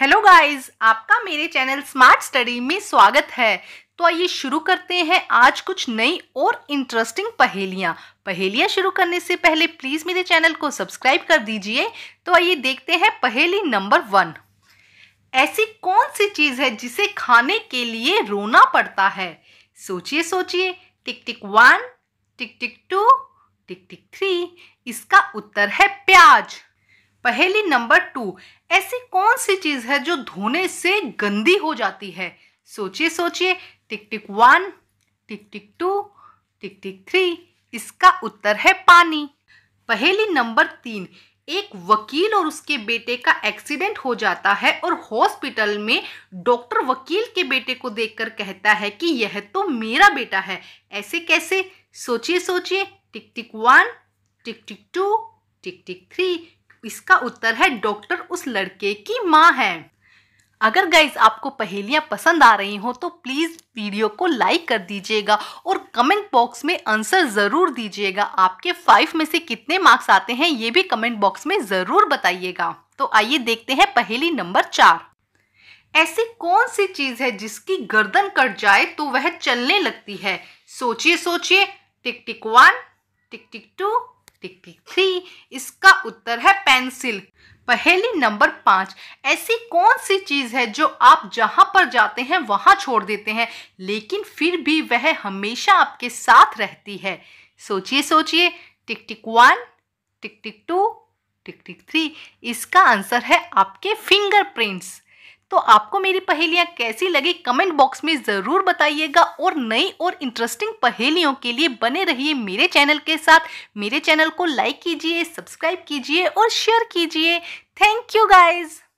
hello guys आपका मेरे channel smart study में स्वागत है तो आइए शुरू करते हैं आज कुछ नई और इंटरेस्टिंग पहेलियाँ पहेलियाँ शुरू करने से पहले प्लीज़ मेरे चैनल को सब्सक्राइब कर दीजिए तो आइए देखते हैं पहेली नंबर वन ऐसी कौन सी चीज़ है जिसे खाने के लिए रोना पड़ता है सोचिए सोचिए tick tick one tick tick two tick tick three इसका उत्तर है प्याज पहली नंबर टू ऐसी कौन सी चीज़ है जो धोने से गंदी हो जाती है सोचिए सोचिए tick tick one tick tick two tick tick three इसका उत्तर है पानी पहली नंबर तीन एक वकील और उसके बेटे का एक्सीडेंट हो जाता है और हॉस्पिटल में डॉक्टर वकील के बेटे को देखकर कहता है कि यह तो मेरा बेटा है ऐसे कैसे सोचिए सोचिए tick tick one tick tick two tick tick three इसका उत्तर है डॉक्टर उस लड़के की माँ है अगर गाइज आपको पहेलियाँ पसंद आ रही हो तो प्लीज़ वीडियो को लाइक कर दीजिएगा और कमेंट बॉक्स में आंसर ज़रूर दीजिएगा आपके फाइव में से कितने मार्क्स आते हैं ये भी कमेंट बॉक्स में ज़रूर बताइएगा तो आइए देखते हैं पहेली नंबर चार ऐसी कौन सी चीज़ है जिसकी गर्दन कट जाए तो वह चलने लगती है सोचिए सोचिए tick tick one tick tick two tick tick three इसका उत्तर है पेंसिल पहली नंबर पाँच ऐसी कौन सी चीज़ है जो आप जहाँ पर जाते हैं वहाँ छोड़ देते हैं लेकिन फिर भी वह हमेशा आपके साथ रहती है सोचिए सोचिए tick tick one tick tick two tick tick three इसका आंसर है आपके फिंगरप्रिंट्स तो आपको मेरी पहेलियाँ कैसी लगी कमेंट बॉक्स में ज़रूर बताइएगा और नई और इंटरेस्टिंग पहेलियों के लिए बने रहिए मेरे चैनल के साथ मेरे चैनल को लाइक कीजिए सब्सक्राइब कीजिए और शेयर कीजिए थैंक यू गाइज़